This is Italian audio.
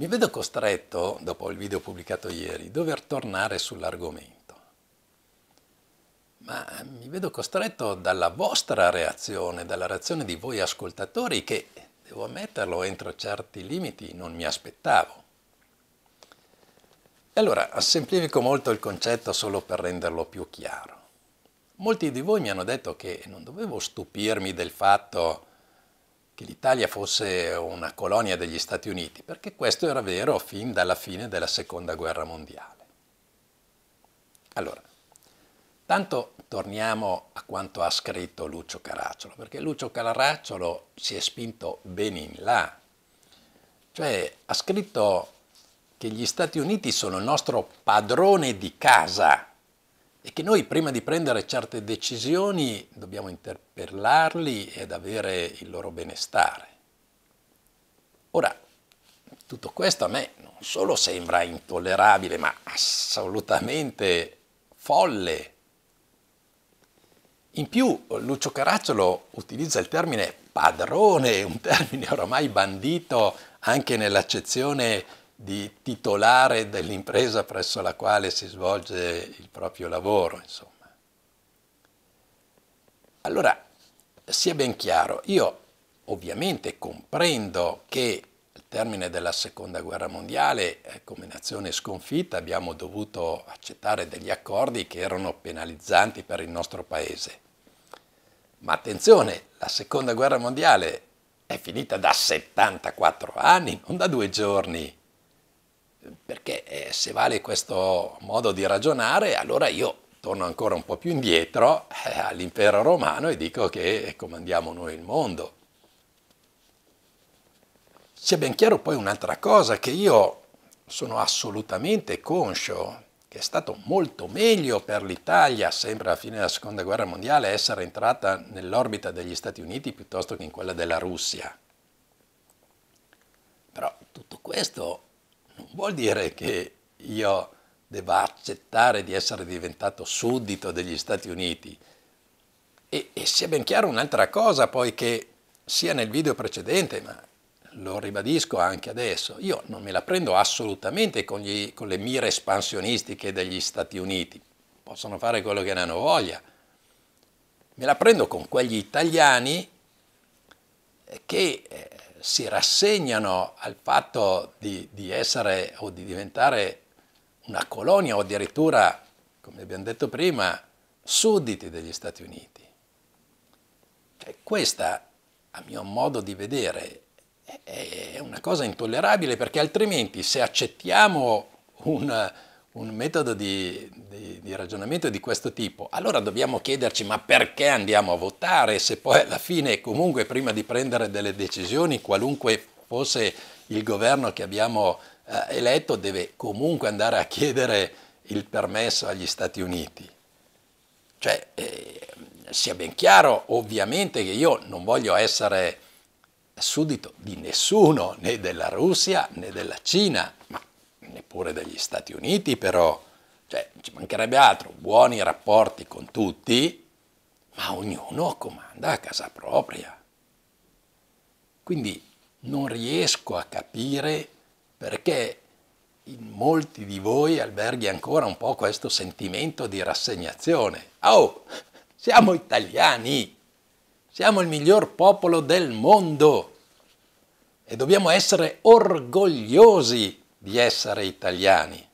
Mi vedo costretto, dopo il video pubblicato ieri, dover tornare sull'argomento. Ma mi vedo costretto dalla vostra reazione, dalla reazione di voi ascoltatori che, devo ammetterlo, entro certi limiti non mi aspettavo. E allora semplifico molto il concetto solo per renderlo più chiaro. Molti di voi mi hanno detto che non dovevo stupirmi del fatto che l'Italia fosse una colonia degli Stati Uniti, perché questo era vero fin dalla fine della Seconda Guerra Mondiale. Allora, tanto torniamo a quanto ha scritto Lucio Caracciolo, perché Lucio Caracciolo si è spinto ben in là, cioè ha scritto che gli Stati Uniti sono il nostro padrone di casa, e che noi prima di prendere certe decisioni dobbiamo interpellarli ed avere il loro benestare. Ora, tutto questo a me non solo sembra intollerabile, ma assolutamente folle. In più Lucio Caracciolo utilizza il termine padrone, un termine oramai bandito anche nell'accezione di titolare dell'impresa presso la quale si svolge il proprio lavoro. Insomma. Allora, sia ben chiaro, io ovviamente comprendo che al termine della seconda guerra mondiale, eh, come nazione sconfitta, abbiamo dovuto accettare degli accordi che erano penalizzanti per il nostro paese. Ma attenzione, la seconda guerra mondiale è finita da 74 anni, non da due giorni perché eh, se vale questo modo di ragionare, allora io torno ancora un po' più indietro eh, all'impero romano e dico che comandiamo noi il mondo. Sia ben chiaro poi un'altra cosa che io sono assolutamente conscio che è stato molto meglio per l'Italia, sempre alla fine della seconda guerra mondiale, essere entrata nell'orbita degli Stati Uniti piuttosto che in quella della Russia. Però tutto questo vuol dire che io debba accettare di essere diventato suddito degli Stati Uniti. E, e sia ben chiaro un'altra cosa poiché sia nel video precedente, ma lo ribadisco anche adesso, io non me la prendo assolutamente con, gli, con le mire espansionistiche degli Stati Uniti, possono fare quello che ne hanno voglia, me la prendo con quegli italiani che eh, si rassegnano al fatto di, di essere o di diventare una colonia o addirittura, come abbiamo detto prima, sudditi degli Stati Uniti. Cioè, questa, a mio modo di vedere, è una cosa intollerabile perché altrimenti se accettiamo un, un metodo di, di, di, ragionamento di questo tipo, allora dobbiamo chiederci ma perché andiamo a votare se poi alla fine comunque prima di prendere delle decisioni, qualunque fosse il governo che abbiamo eh, eletto, deve comunque andare a chiedere il permesso agli Stati Uniti. Cioè, eh, sia ben chiaro, ovviamente che io non voglio essere suddito di nessuno, né della Russia né della Cina, ma neppure dagli Stati Uniti, però cioè, ci mancherebbe altro, buoni rapporti con tutti, ma ognuno comanda a casa propria. Quindi non riesco a capire perché in molti di voi alberghi ancora un po' questo sentimento di rassegnazione. Oh, siamo italiani, siamo il miglior popolo del mondo e dobbiamo essere orgogliosi di essere italiani